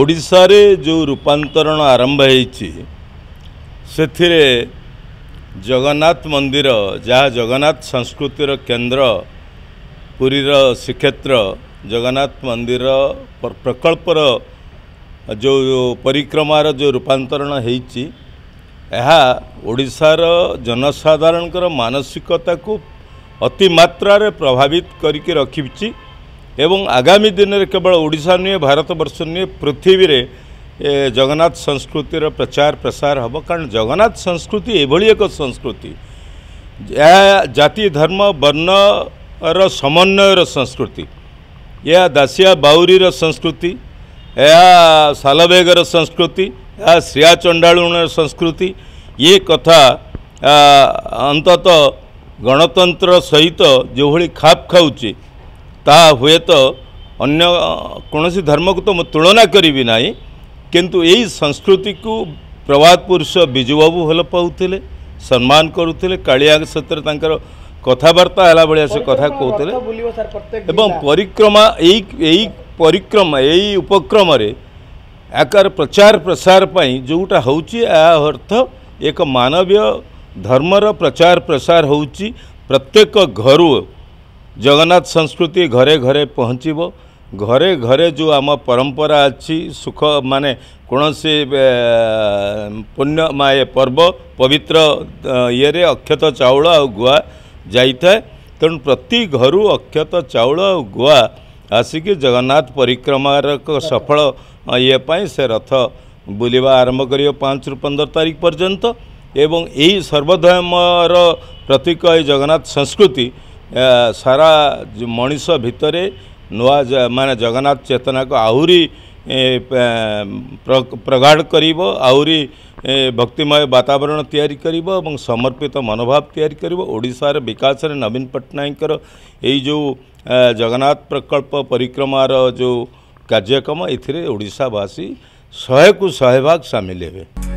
ଓଡ଼ିଶାରେ ଯେଉଁ ରୂପାନ୍ତରଣ ଆରମ୍ଭ ହୋଇଛି ସେଥିରେ ଜଗନ୍ନାଥ ମନ୍ଦିର ଯାହା ଜଗନ୍ନାଥ ସଂସ୍କୃତିର କେନ୍ଦ୍ର ପୁରୀର ଶ୍ରୀକ୍ଷେତ୍ର ଜଗନ୍ନାଥ ମନ୍ଦିର ପ୍ରକଳ୍ପର ଯେଉଁ ପରିକ୍ରମାର ଯେଉଁ ରୂପାନ୍ତରଣ ହେଇଛି ଏହା ଓଡ଼ିଶାର ଜନସାଧାରଣଙ୍କର ମାନସିକତାକୁ ଅତିମାତ୍ରାରେ ପ୍ରଭାବିତ କରିକି ରଖିଛି ଏବଂ ଆଗାମୀ ଦିନରେ କେବଳ ଓଡ଼ିଶା ନୁହେଁ ଭାରତବର୍ଷ ନୁହେଁ ପୃଥିବୀରେ ଜଗନ୍ନାଥ ସଂସ୍କୃତିର ପ୍ରଚାର ପ୍ରସାର ହେବ କାରଣ ଜଗନ୍ନାଥ ସଂସ୍କୃତି ଏଭଳି ଏକ ସଂସ୍କୃତି ଏହା ଜାତି ଧର୍ମ ବର୍ଣ୍ଣର ସମନ୍ୱୟର ସଂସ୍କୃତି ଏହା ଦାସିଆ ବାଉରୀର ସଂସ୍କୃତି ଏହା ସାଲବେଗର ସଂସ୍କୃତି ଏହା ଶ୍ରିୟା ଚଣ୍ଡାଳୁଣର ସଂସ୍କୃତି ଏ କଥା ଅନ୍ତତଃ ଗଣତନ୍ତ୍ର ସହିତ ଯେଉଁଭଳି ଖାପ ଖାଉଛି ତାହା ହୁଏତ ଅନ୍ୟ କୌଣସି ଧର୍ମକୁ ତ ମୁଁ ତୁଳନା କରିବି ନାହିଁ କିନ୍ତୁ ଏଇ ସଂସ୍କୃତିକୁ ପ୍ରବାଦ ପୁରୁଷ ବିଜୁବାବୁ ଭଲ ପାଉଥିଲେ ସମ୍ମାନ କରୁଥିଲେ କାଳିଆ ସତରେ ତାଙ୍କର କଥାବାର୍ତ୍ତା ହେଲା ଭଳିଆ ସେ କଥା କହୁଥିଲେ ଏବଂ ପରିକ୍ରମା ଏଇ ଏଇ ପରିକ୍ରମା ଏଇ ଉପକ୍ରମରେ ଆକାର ପ୍ରଚାର ପ୍ରସାର ପାଇଁ ଯେଉଁଟା ହେଉଛି ଏହା ଅର୍ଥ ଏକ ମାନବୀୟ ଧର୍ମର ପ୍ରଚାର ପ୍ରସାର ହେଉଛି ପ୍ରତ୍ୟେକ ଘରୁ ଜଗନ୍ନାଥ ସଂସ୍କୃତି ଘରେ ଘରେ ପହଞ୍ଚିବ ଘରେ ଘରେ ଯେଉଁ ଆମ ପରମ୍ପରା ଅଛି ସୁଖ ମାନେ କୌଣସି ପୁଣ୍ୟମୟ ପର୍ବ ପବିତ୍ର ଇଏରେ ଅକ୍ଷତ ଚାଉଳ ଆଉ ଗୁଆ ଯାଇଥାଏ ତେଣୁ ପ୍ରତି ଘରୁ ଅକ୍ଷତ ଚାଉଳ ଆଉ ଗୁଆ ଆସିକି ଜଗନ୍ନାଥ ପରିକ୍ରମାର ସଫଳ ଇଏ ପାଇଁ ସେ ରଥ ବୁଲିବା ଆରମ୍ଭ କରିବ ପାଞ୍ଚରୁ ପନ୍ଦର ତାରିଖ ପର୍ଯ୍ୟନ୍ତ ଏବଂ ଏହି ସର୍ବଧର୍ମର ପ୍ରତୀକ ଏ ଜଗନ୍ନାଥ ସଂସ୍କୃତି ସାରା ମଣିଷ ଭିତରେ ନୂଆ ମାନେ ଜଗନ୍ନାଥ ଚେତନାକୁ ଆହୁରି ପ୍ରଗାଢ଼ କରିବ ଆହୁରି ଭକ୍ତିମୟ ବାତାବରଣ ତିଆରି କରିବ ଏବଂ ସମର୍ପିତ ମନୋଭାବ ତିଆରି କରିବ ଓଡ଼ିଶାର ବିକାଶରେ ନବୀନ ପଟ୍ଟନାୟକଙ୍କର ଏଇ ଯେଉଁ ଜଗନ୍ନାଥ ପ୍ରକଳ୍ପ ପରିକ୍ରମାର ଯେଉଁ କାର୍ଯ୍ୟକ୍ରମ ଏଥିରେ ଓଡ଼ିଶାବାସୀ ଶହେକୁ ଶହେ ଭାଗ ସାମିଲ ହେବେ